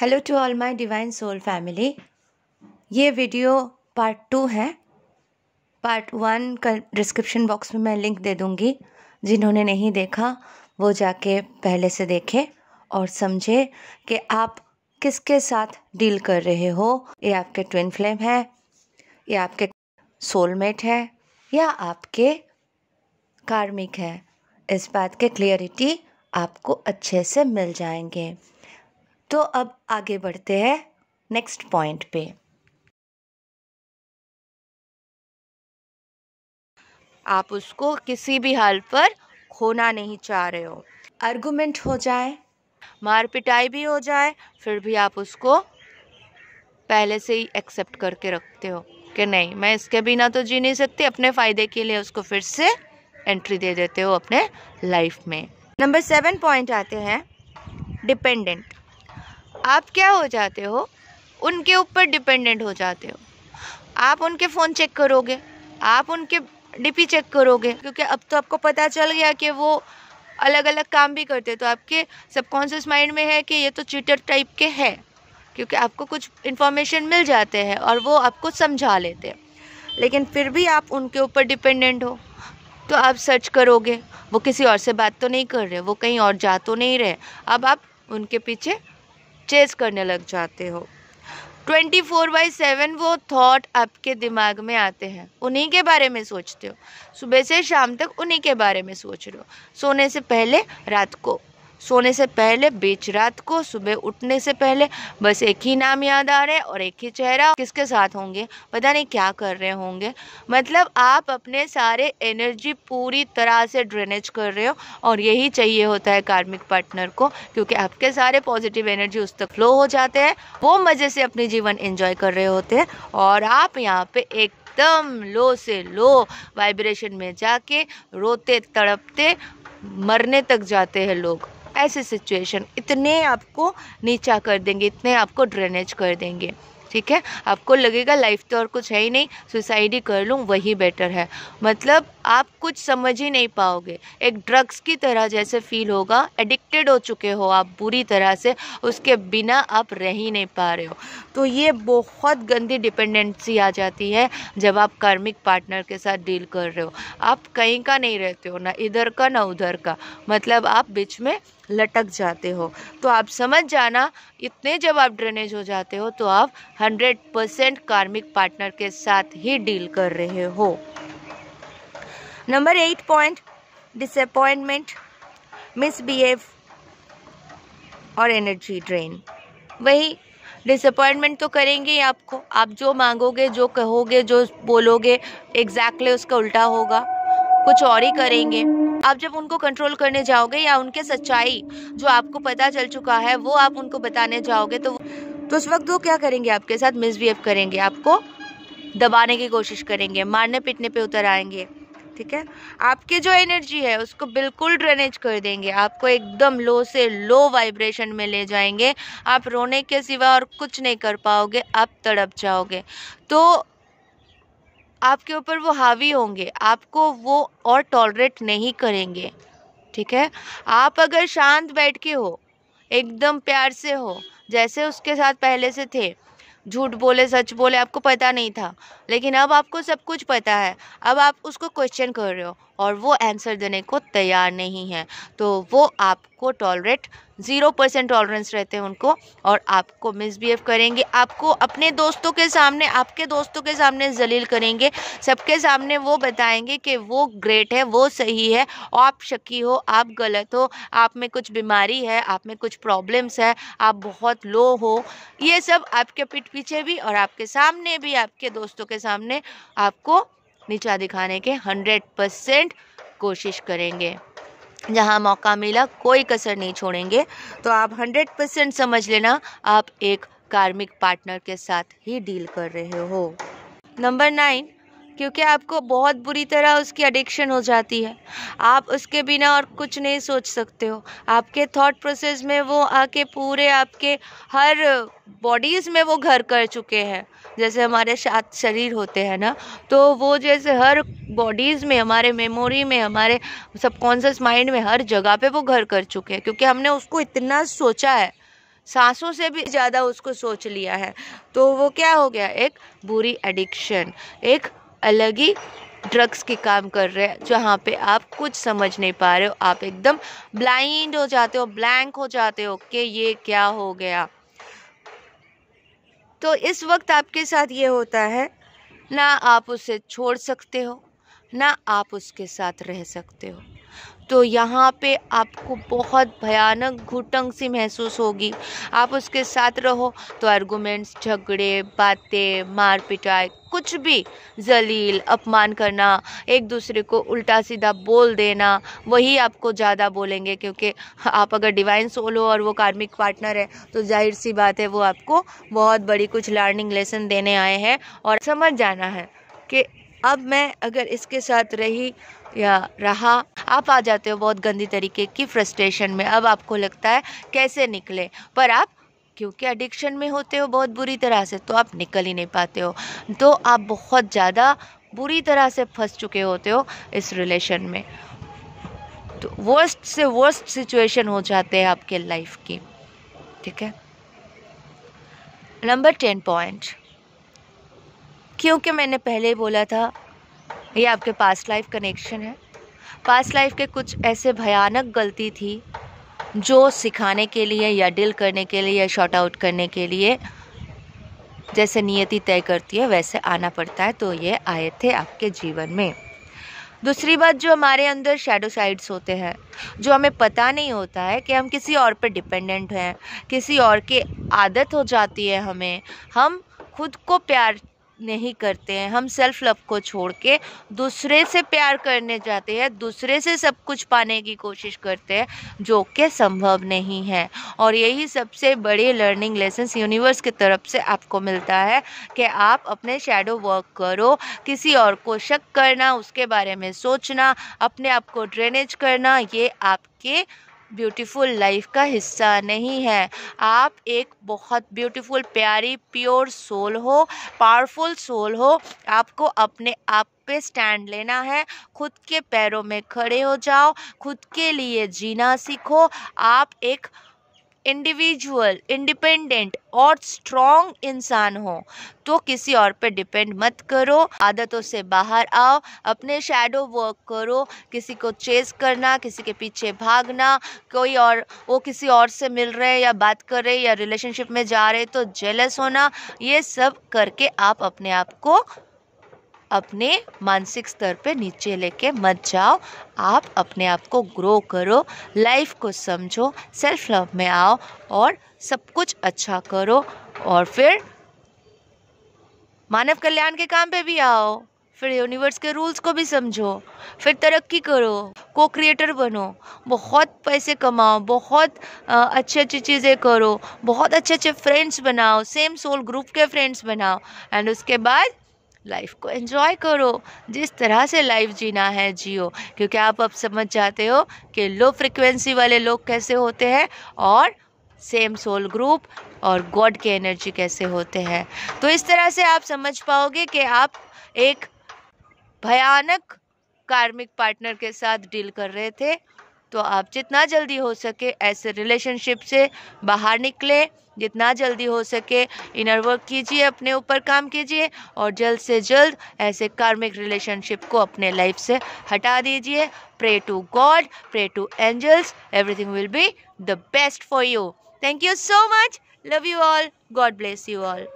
hello to all my divine soul family ये video part two है part one का description box में मैं लिंक दे दूंगी जिन्होंने नहीं देखा वो जाके पहले से देखे और समझे कि आप किसके साथ डील कर रहे हो ये आपके ट्विन फ्लेम है ये आपके सोलमेट है या आपके कार्मिक है इस बात के क्लियरिटी आपको अच्छे से मिल जाएंगे तो अब आगे बढ़ते हैं नेक्स्ट पॉइंट पे आप उसको किसी भी हाल पर खोना नहीं चाह रहे हो आर्गूमेंट हो जाए मार पिटाई भी हो जाए फिर भी आप उसको पहले से ही एक्सेप्ट करके रखते हो कि नहीं मैं इसके बिना तो जी नहीं सकती अपने फ़ायदे के लिए उसको फिर से एंट्री दे देते हो अपने लाइफ में नंबर सेवन पॉइंट आते हैं डिपेंडेंट आप क्या हो जाते हो उनके ऊपर डिपेंडेंट हो जाते हो आप उनके फ़ोन चेक करोगे आप उनके डीपी चेक करोगे क्योंकि अब तो आपको पता चल गया कि वो अलग अलग काम भी करते तो आपके सबकॉन्शियस माइंड में है कि ये तो चीटर टाइप के है क्योंकि आपको कुछ इन्फॉर्मेशन मिल जाते हैं और वो आपको समझा लेते हैं लेकिन फिर भी आप उनके ऊपर डिपेंडेंट हो तो आप सर्च करोगे वो किसी और से बात तो नहीं कर रहे वो कहीं और जा तो नहीं रहे अब आप उनके पीछे चेज करने लग जाते हो ट्वेंटी फोर बाई सेवन वो थॉट आपके दिमाग में आते हैं उन्हीं के बारे में सोचते हो सुबह से शाम तक उन्हीं के बारे में सोच रहे हो सोने से पहले रात को सोने से पहले बीच रात को सुबह उठने से पहले बस एक ही नाम याद आ रहा है और एक ही चेहरा किसके साथ होंगे पता नहीं क्या कर रहे होंगे मतलब आप अपने सारे एनर्जी पूरी तरह से ड्रेनेज कर रहे हो और यही चाहिए होता है कार्मिक पार्टनर को क्योंकि आपके सारे पॉजिटिव एनर्जी उस तक फ्लो हो जाते हैं वो मज़े से अपने जीवन इंजॉय कर रहे होते हैं और आप यहाँ पे एक एकदम लो से लो वाइब्रेशन में जाके रोते तड़पते मरने तक जाते हैं लोग ऐसे सिचुएशन इतने आपको नीचा कर देंगे इतने आपको ड्रेनेज कर देंगे ठीक है आपको लगेगा लाइफ तो और कुछ है ही नहीं सुसाइड ही कर लूँ वही बेटर है मतलब आप कुछ समझ ही नहीं पाओगे एक ड्रग्स की तरह जैसे फील होगा एडिक्टेड हो चुके हो आप बुरी तरह से उसके बिना आप रह ही नहीं पा रहे हो तो ये बहुत गंदी डिपेंडेंसी आ जाती है जब आप कार्मिक पार्टनर के साथ डील कर रहे हो आप कहीं का नहीं रहते हो ना इधर का ना उधर का मतलब आप बीच में लटक जाते हो तो आप समझ जाना इतने जब आप ड्रेनेज हो जाते हो तो आप 100 परसेंट कार्मिक पार्टनर के साथ ही डील कर रहे हो number eight point disappointment misbehave और एनर्जी ड्रेन वही डिसअपॉइंटमेंट तो करेंगे ही आपको आप जो मांगोगे जो कहोगे जो बोलोगे एग्जैक्टली exactly उसका उल्टा होगा कुछ और ही करेंगे आप जब उनको कंट्रोल करने जाओगे या उनके सच्चाई जो आपको पता चल चुका है वो आप उनको बताने जाओगे तो तो उस वक्त वो क्या करेंगे आपके साथ मिसबिहेव करेंगे आपको दबाने की कोशिश करेंगे मारने पीटने पे उतर आएंगे ठीक है आपकी जो एनर्जी है उसको बिल्कुल ड्रेनेज कर देंगे आपको एकदम लो से लो वाइब्रेशन में ले जाएंगे आप रोने के सिवा और कुछ नहीं कर पाओगे आप तड़प जाओगे तो आपके ऊपर वो हावी होंगे आपको वो और टॉलरेट नहीं करेंगे ठीक है आप अगर शांत बैठ के हो एकदम प्यार से हो जैसे उसके साथ पहले से थे झूठ बोले सच बोले आपको पता नहीं था लेकिन अब आपको सब कुछ पता है अब आप उसको क्वेश्चन कर रहे हो और वो आंसर देने को तैयार नहीं है तो वो आपको टॉलरेट ज़ीरो परसेंट टॉलरेंस रहते हैं उनको और आपको मिसबिहेव करेंगे आपको अपने दोस्तों के सामने आपके दोस्तों के सामने जलील करेंगे सबके सामने वो बताएंगे कि वो ग्रेट है वो सही है आप शकी हो आप गलत हो आप में कुछ बीमारी है आप में कुछ प्रॉब्लम्स है आप बहुत लो हो ये सब आपके पीठ पीछे भी और आपके सामने भी आपके दोस्तों के आपके सामने आपको नीचा दिखाने के हंड्रेड परसेंट कोशिश करेंगे जहाँ मौका मिला कोई कसर नहीं छोड़ेंगे तो आप हंड्रेड परसेंट समझ लेना आप एक कार्मिक पार्टनर के साथ ही डील कर रहे हो नंबर नाइन क्योंकि आपको बहुत बुरी तरह उसकी एडिक्शन हो जाती है आप उसके बिना और कुछ नहीं सोच सकते हो आपके थॉट प्रोसेस में वो आके पूरे आपके हर बॉडीज़ में वो घर कर चुके हैं जैसे हमारे सात शरीर होते हैं ना तो वो जैसे हर बॉडीज़ में हमारे मेमोरी में हमारे सबकॉन्शियस माइंड में हर जगह पे वो घर कर चुके हैं क्योंकि हमने उसको इतना सोचा है सांसों से भी ज़्यादा उसको सोच लिया है तो वो क्या हो गया एक बुरी एडिक्शन एक अलग ही ड्रग्स के काम कर रहे हैं जहाँ पे आप कुछ समझ नहीं पा रहे हो आप एकदम ब्लाइंड हो जाते हो ब्लैंक हो जाते हो कि ये क्या हो गया तो इस वक्त आपके साथ ये होता है ना आप उसे छोड़ सकते हो ना आप उसके साथ रह सकते हो तो यहाँ पे आपको बहुत भयानक घुटंग सी महसूस होगी आप उसके साथ रहो तो आर्गूमेंट्स झगड़े बातें मार पिटाई कुछ भी जलील अपमान करना एक दूसरे को उल्टा सीधा बोल देना वही आपको ज़्यादा बोलेंगे क्योंकि आप अगर डिवाइन सोल हो और वो कार्मिक पार्टनर है तो जाहिर सी बात है वो आपको बहुत बड़ी कुछ लर्निंग लेसन देने आए हैं और समझ जाना है कि अब मैं अगर इसके साथ रही या रहा आप आ जाते हो बहुत गंदी तरीके की फ्रस्ट्रेशन में अब आपको लगता है कैसे निकले पर आप क्योंकि एडिक्शन में होते हो बहुत बुरी तरह से तो आप निकल ही नहीं पाते हो तो आप बहुत ज़्यादा बुरी तरह से फंस चुके होते हो इस रिलेशन में तो वर्स्ट से वर्स्ट सिचुएशन हो जाते हैं आपके लाइफ की ठीक है नंबर टेन पॉइंट क्योंकि मैंने पहले ही बोला था ये आपके पास्ट लाइफ कनेक्शन है पास्ट लाइफ के कुछ ऐसे भयानक गलती थी जो सिखाने के लिए या डील करने के लिए या शॉर्ट आउट करने के लिए जैसे नियति तय करती है वैसे आना पड़ता है तो ये आए थे आपके जीवन में दूसरी बात जो हमारे अंदर शेडो साइड्स होते हैं जो हमें पता नहीं होता है कि हम किसी और पर डिपेंडेंट हैं किसी और के आदत हो जाती है हमें हम खुद को प्यार नहीं करते हैं हम सेल्फ लव को छोड़ के दूसरे से प्यार करने जाते हैं दूसरे से सब कुछ पाने की कोशिश करते हैं जो कि संभव नहीं है और यही सबसे बड़े लर्निंग लेसन यूनिवर्स की तरफ से आपको मिलता है कि आप अपने शेडो वर्क करो किसी और को शक करना उसके बारे में सोचना अपने आप को ड्रेनेज करना ये आपके ब्यूटीफुल लाइफ का हिस्सा नहीं है आप एक बहुत ब्यूटीफुल प्यारी प्योर सोल हो पावरफुल सोल हो आपको अपने आप पे स्टैंड लेना है खुद के पैरों में खड़े हो जाओ खुद के लिए जीना सीखो आप एक इंडिविजुअल इंडिपेंडेंट और स्ट्रॉन्ग इंसान हो तो किसी और पे डिपेंड मत करो आदतों से बाहर आओ अपने शेडो वर्क करो किसी को चेज करना किसी के पीछे भागना कोई और वो किसी और से मिल रहे या बात कर रहे हैं या रिलेशनशिप में जा रहे हैं तो जेलस होना ये सब करके आप अपने आप को अपने मानसिक स्तर पे नीचे लेके मत जाओ आप अपने आप को ग्रो करो लाइफ को समझो सेल्फ लव में आओ और सब कुछ अच्छा करो और फिर मानव कल्याण के काम पे भी आओ फिर यूनिवर्स के रूल्स को भी समझो फिर तरक्की करो को क्रिएटर बनो बहुत पैसे कमाओ बहुत अच्छी अच्छी चीज़ें करो बहुत अच्छे अच्छे फ्रेंड्स बनाओ सेम सोल ग्रुप के फ्रेंड्स बनाओ एंड उसके बाद लाइफ को एंजॉय करो जिस तरह से लाइफ जीना है जियो क्योंकि आप अब समझ जाते हो कि लो फ्रिक्वेंसी वाले लोग कैसे होते हैं और सेम सोल ग्रुप और गॉड के एनर्जी कैसे होते हैं तो इस तरह से आप समझ पाओगे कि आप एक भयानक कार्मिक पार्टनर के साथ डील कर रहे थे तो आप जितना जल्दी हो सके ऐसे रिलेशनशिप से बाहर निकलें जितना जल्दी हो सके इनर वर्क कीजिए अपने ऊपर काम कीजिए और जल्द से जल्द ऐसे कार्मिक रिलेशनशिप को अपने लाइफ से हटा दीजिए pray to God pray to angels everything will be the best for you thank you so much love you all God bless you all